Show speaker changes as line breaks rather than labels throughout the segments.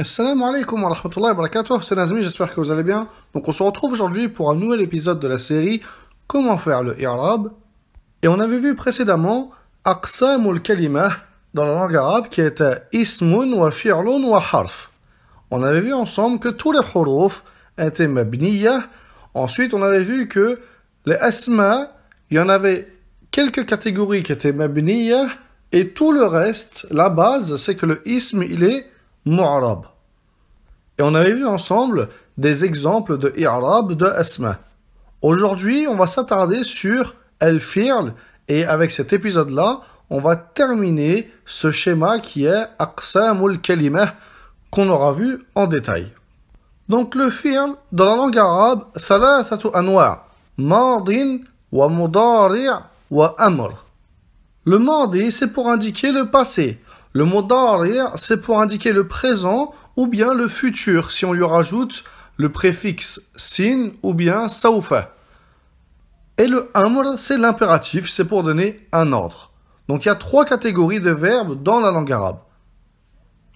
Assalamu alaikum wa rahmatullahi wa barakatuh, c'est Nazmi, j'espère que vous allez bien. Donc on se retrouve aujourd'hui pour un nouvel épisode de la série Comment faire le i'rab. Et on avait vu précédemment Aqsamul kalima dans la langue arabe qui était Ismun wa Fi'lun wa Harf. On avait vu ensemble que tous les huruf étaient mabniyah. Ensuite on avait vu que les asma, il y en avait quelques catégories qui étaient mabniyah et tout le reste, la base, c'est que le ism il est et on avait vu ensemble des exemples de i'rab de asma. Aujourd'hui, on va s'attarder sur el fil et avec cet épisode-là, on va terminer ce schéma qui est aqsamul kalimah qu'on aura vu en détail. Donc le fi'l dans la langue arabe, thalathatu anwa' wa mudari' wa Le madi, c'est pour indiquer le passé, le mot darir, c'est pour indiquer le présent ou bien le futur, si on lui rajoute le préfixe sin ou bien saoufa. Et le amr, c'est l'impératif, c'est pour donner un ordre. Donc il y a trois catégories de verbes dans la langue arabe.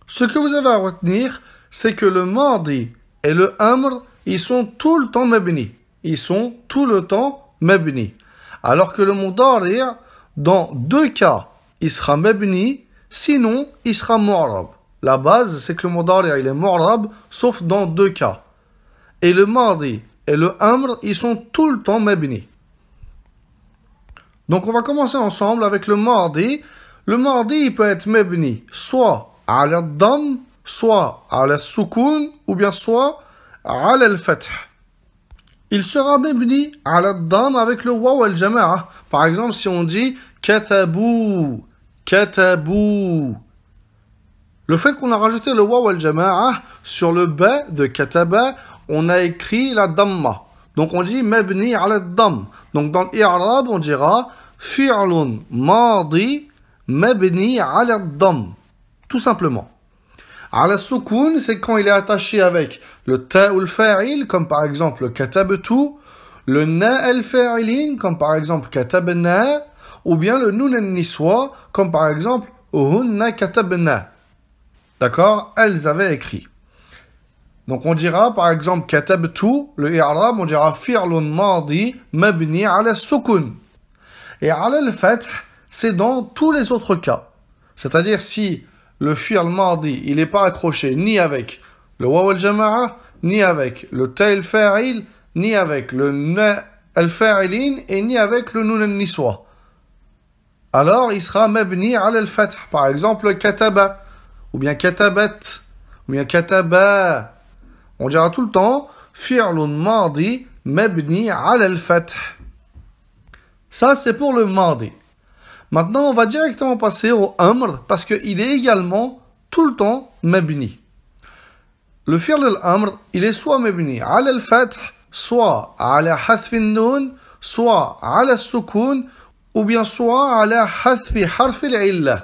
Ce que vous avez à retenir, c'est que le mardi et le amr, ils sont tout le temps mabni. Ils sont tout le temps mabni. Alors que le mot dans deux cas, il sera mabni Sinon, il sera morab. La base, c'est que le mudari, il est mu'rab, sauf dans deux cas. Et le mardi et le amr, ils sont tout le temps mebni. Donc on va commencer ensemble avec le mardi. Le mardi, il peut être mebni, soit à la soit à la sukun, ou bien soit à al Il sera mebni à la avec le waw al jama'a. Par exemple, si on dit katabou katabou. Le fait qu'on a rajouté le waw al jamaa sur le ba de kataba, on a écrit la damma. Donc on dit mabni ala dam. Donc dans l'irab, on dira fi'lun madi mabni ala dam. Tout simplement. Ala sukun, c'est quand il est attaché avec le ta ou fa'il, comme par exemple katabtu, le na al fa'ilin, comme par exemple katabna, ou bien le nun niswa, comme par exemple hunna katabna. D'accord Elles avaient écrit. Donc on dira par exemple katabtu, le i'rab, on dira Firlun mardi mabni ala sukun. Et ala al-fath, c'est dans tous les autres cas. C'est-à-dire si le fi'l mardi, il n'est pas accroché ni avec le waw al ni avec le tail fail ni avec le na al-fa'ilin et ni avec le nun al-niswa alors il sera mabni al al Par exemple, kataba, ou bien katabat, ou bien kataba. On dira tout le temps, fi'lun mardi mabni al al Ça, c'est pour le mardi. Maintenant, on va directement passer au amr, parce qu'il est également tout le temps mabni. Le fi'l al-amr, il est soit mabni al al soit al hathfin nun, soit al sukun, وبينصوها على حذف حرف العلة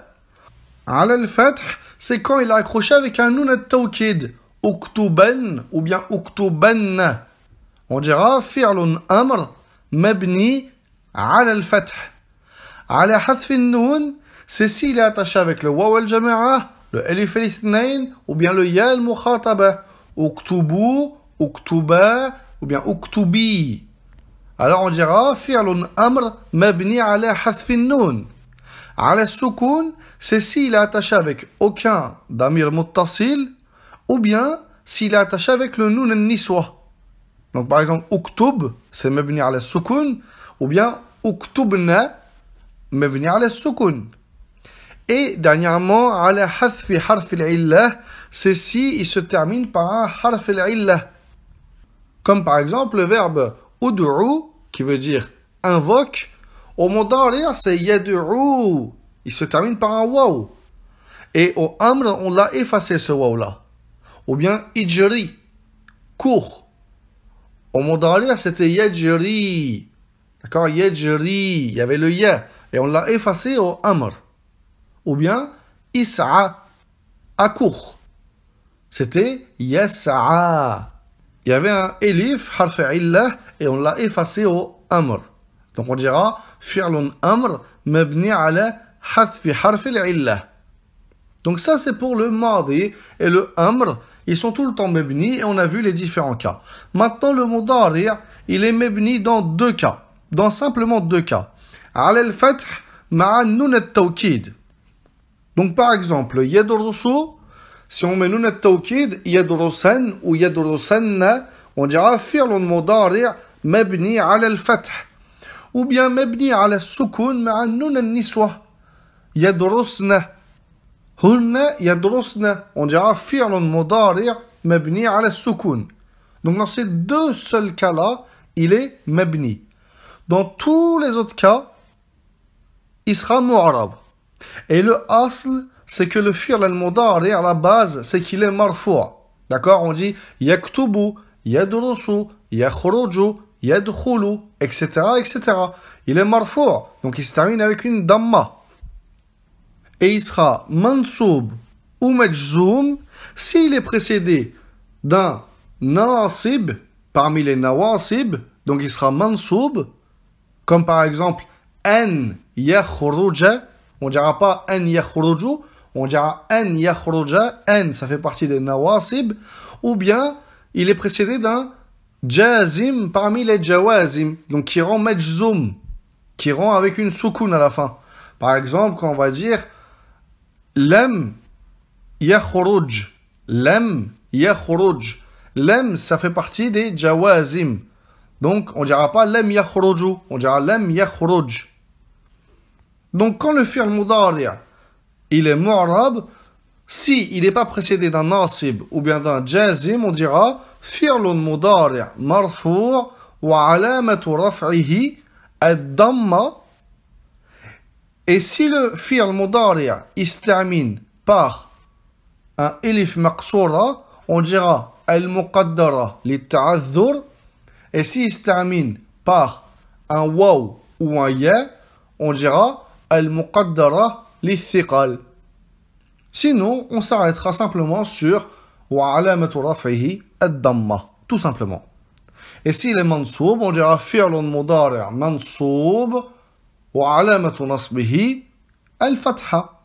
على الفتح سي كون إلا est accroché avec التوكيد اكتبن أو بيان اكتبن on فعل أمر مبني على الفتح على حذف النون سي سي est attaché avec لو واو الجماعة لو ألف الاثنين أو بيان لو يا المخاطبة أكتبو اكتبا أو بيان اكتبي Alors on dira oh, fi'lun amr mabni ala noun. nun. Ala sukun, c'est s'il est attaché avec aucun damir muttasil ou bien s'il est attaché avec le nun niswa. Donc par exemple uktub, c'est mabni ala sukun ou bien uktubna mabni ala sukun. Et dernièrement, ala hadfi harf al-illah, c'est si il se termine par un harf al Comme par exemple le verbe ud'u qui veut dire invoque, au mot d'arrière, c'est yad'u. Il se termine par un waw. Et au amr, on l'a effacé ce waw-là. Ou bien ijri, cours. Au mot c'était yajri. D'accord Yajri. Il y avait le ya. Et on l'a effacé au amr. Ou bien is'a, à C'était yas'a il y avait un elif, harf illah, et on l'a effacé au amr. Donc on dira fi'lun amr mabni ala hadfi harf illah. Donc ça c'est pour le mardi et le amr, ils sont tout le temps mabni et on a vu les différents cas. Maintenant le mudari, il est mabni dans deux cas, dans simplement deux cas. Ala al-fath ma'a nun Donc par exemple, yadur Si on met Noun Tawkid, Yadrusan ou Yadrusanna, on dira fi'l mudari' mabni ala al-fath. Ou bien mabni ala al-sukun ma'a an-nun al-niswa. Yadrusna. Hunna yadrusna. On dira fi'l mudari' mabni ala al-sukun. Donc dans ces deux seuls cas-là, il est mabni. Dans tous les autres cas, il sera mu'arab. Et le asl, c'est que le fir al-mudari à la base, c'est qu'il est marfour. D'accord On dit yaktubu, yadrusu, yakhruju, yadkhulu, etc., etc. Il est marfour. Donc il se termine avec une damma. Et il sera mansoub ou majzoum s'il est précédé d'un nawasib parmi les nawasib. Donc il sera mansoub, comme par exemple en yakhruja. On ne dira pas en yakhruju, on dira en yakhruja, en, ça fait partie des nawasib, ou bien il est précédé d'un jazim parmi les jawazim, donc qui rend majzoum, qui rend avec une soukoun à la fin. Par exemple, quand on va dire lem yakhruj, lem yakhruj, lem, ça fait partie des jawazim. Donc on dira pas lem yakhruju, on dira lem yakhruj. Donc quand le fi'l mudari' il est mu'rab, si il n'est pas précédé d'un nasib ou bien d'un jazim, on dira fi'lun mudari' marfou' wa alamatu raf'ihi ad-damma. Et si le fi'l mudari' il se termine par un elif maqsura, on dira al-muqaddara li Et s'il se termine par un waw ou un ya, on dira al-muqaddara les Sinon, on s'arrêtera simplement sur tout simplement. Et s'il est mansoub, on dira fi'lun mudari' mansoub wa 'alamatu nasbihi al-fathah.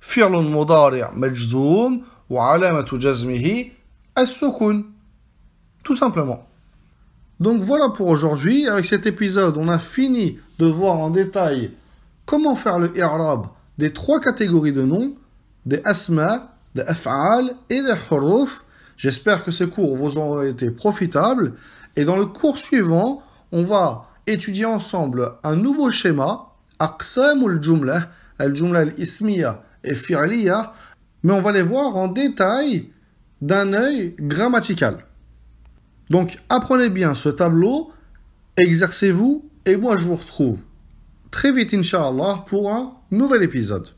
Fi'lun mudari' majzum wa 'alamatu jazmihi as-sukun. Tout simplement. Donc voilà pour aujourd'hui, avec cet épisode, on a fini de voir en détail comment faire le i'rab des trois catégories de noms, des asma, des af'al et des huruf. J'espère que ce cours vous aura été profitable. Et dans le cours suivant, on va étudier ensemble un nouveau schéma, aqsamul jumla, al-jumla al-ismiya et fi'liya, mais on va les voir en détail d'un œil grammatical. Donc apprenez bien ce tableau, exercez-vous et moi je vous retrouve très vite, Inch'Allah, pour un nouvel épisode.